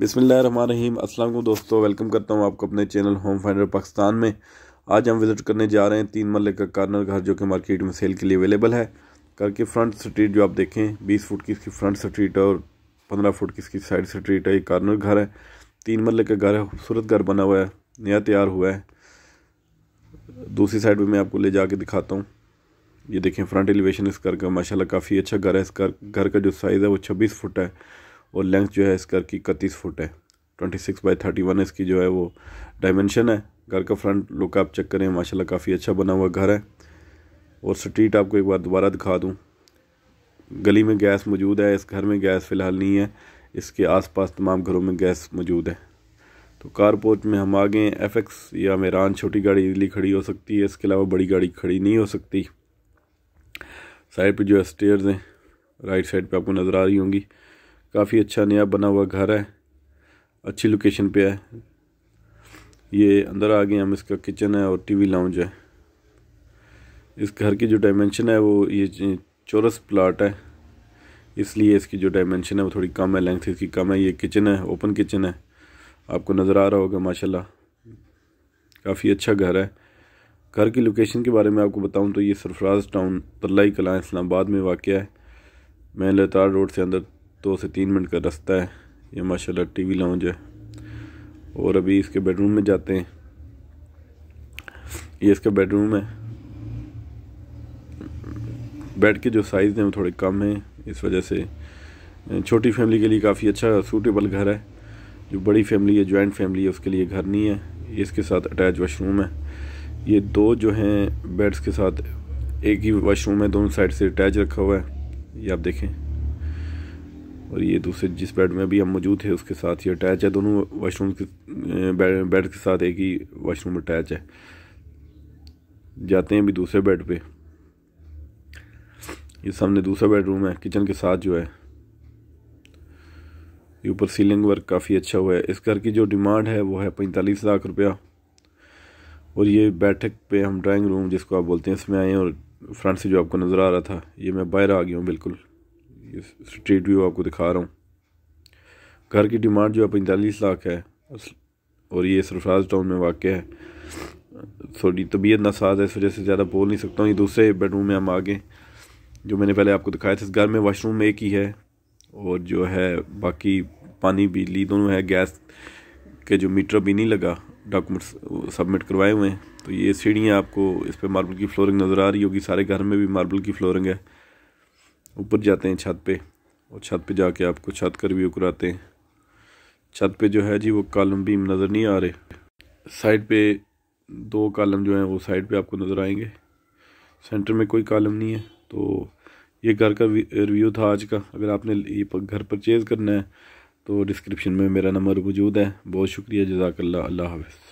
बिसमीम असल दोस्तों वेलकम करता हूँ आपको अपने चैनल होम फाइंडर पाकिस्तान में आज हम विज़िट करने जा रहे हैं तीन मरल का कार्नर घर जो कि मार्केट में सेल के लिए अवेलेबल है घर की फ्रंट स्ट्रीट जो आप देखें बीस फुट की इसकी फ्रंट स्ट्रीट है और पंद्रह फुट की इसकी साइड स्ट्रीट है ये कार्नर घर है तीन मरले का घर है खूबसूरत घर बना हुआ है नया तैयार हुआ है दूसरी साइड पर मैं आपको ले जा दिखाता हूँ ये देखें फ्रंट एलिवेशन इस घर का माशाला काफ़ी अच्छा घर है इस घर घर का जो साइज़ है वो छब्बीस फुट है और लेंथ जो है इस घर की इकतीस फुट है twenty six by thirty one इसकी जो है वो डायमेंशन है घर का फ्रंट लुक आप चेक करें माशाल्लाह काफ़ी अच्छा बना हुआ घर है और स्ट्रीट आपको एक बार दोबारा दिखा दूँ गली में गैस मौजूद है इस घर में गैस फ़िलहाल नहीं है इसके आस तमाम घरों में गैस मौजूद है तो कारपोर्ट में हम आ गए एफ एक्स या मेरान छोटी गाड़ी इजली खड़ी हो सकती है इसके अलावा बड़ी गाड़ी खड़ी नहीं हो सकती साइड पे जो है स्टेयर्स हैं राइट साइड पे आपको नज़र आ रही होंगी काफ़ी अच्छा नया बना हुआ घर है अच्छी लोकेशन पे है ये अंदर आ गए हम इसका किचन है और टीवी लाउंज है इस घर की जो डायमेंशन है वो ये चौरस प्लाट है इसलिए इसकी जो डायमेंशन है वो थोड़ी कम है लेंथ इसकी कम है ये किचन है ओपन किचन है आपको नज़र आ रहा होगा माशाल्लाह काफ़ी अच्छा घर है घर की लोकेशन के बारे में आपको बताऊं तो ये सरफराज टाउन तलाई कला इस्लामाबाद में वाक़ है मैं लताड़ रोड से अंदर दो से तीन मिनट का रास्ता है ये माशाल्लाह टीवी लाउंज है और अभी इसके बेडरूम में जाते हैं ये इसका बेडरूम है बेड के जो साइज़ हैं वो थोड़े कम हैं इस वजह से छोटी फैमिली के लिए काफ़ी अच्छा सूटेबल घर है जो बड़ी फैमिली है जॉइंट फैमिली है उसके लिए घर नहीं है इसके साथ अटैच वाशरूम है ये दो जो हैं बेड्स के साथ एक ही वाशरूम है दोनों साइड से अटैच रखा हुआ है ये आप देखें और ये दूसरे जिस बेड में अभी हम मौजूद थे उसके साथ ये अटैच है दोनों वाशरूम के बेड के साथ एक ही वाशरूम अटैच है जाते हैं अभी दूसरे बेड पे ये सामने दूसरा बेडरूम है किचन के साथ जो है ये ऊपर सीलिंग वर्क काफ़ी अच्छा हुआ है इस घर की जो डिमांड है वो है पैंतालीस लाख रुपया और ये बैठक पे हम ड्राइंग रूम जिसको आप बोलते हैं इसमें आए हैं और फ्रंट से जो आपको नज़र आ रहा था ये मैं बाहर आ गया हूँ बिल्कुल ये स्ट्रीट व्यू आपको दिखा रहा हूँ घर की डिमांड जो है पैंतालीस लाख है और ये सरफराज टाउन में वाक़ है थोड़ी तबीयत नासाज है इस वजह से ज़्यादा बोल नहीं सकता हूँ ये दूसरे बेडरूम में हम आ गए जो मैंने पहले आपको दिखाया था इस घर में वाशरूम एक ही है और जो है बाकी पानी बिजली दोनों है गैस के जो मीटर भी नहीं लगा डॉक्यूमेंट्स सबमिट करवाए हुए हैं तो ये सीढ़ियाँ आपको इस पर मार्बल की फ्लोरिंग नज़र आ रही होगी सारे घर में भी मार्बल की फ्लोरिंग है ऊपर जाते हैं छत पे और छत पे जाके आपको छत का रिव्यू कराते हैं छत पे जो है जी वो कॉलम भी नज़र नहीं आ रहे साइड पे दो कॉलम जो हैं वो साइड पे आपको नज़र आएंगे सेंटर में कोई कॉलम नहीं है तो ये घर का रिव्यू था आज का अगर आपने ये घर परचेज़ करना है तो डिस्क्रिप्शन में मेरा नंबर मौजूद है बहुत शुक्रिया जजाकल्ला अल्लाह हाफ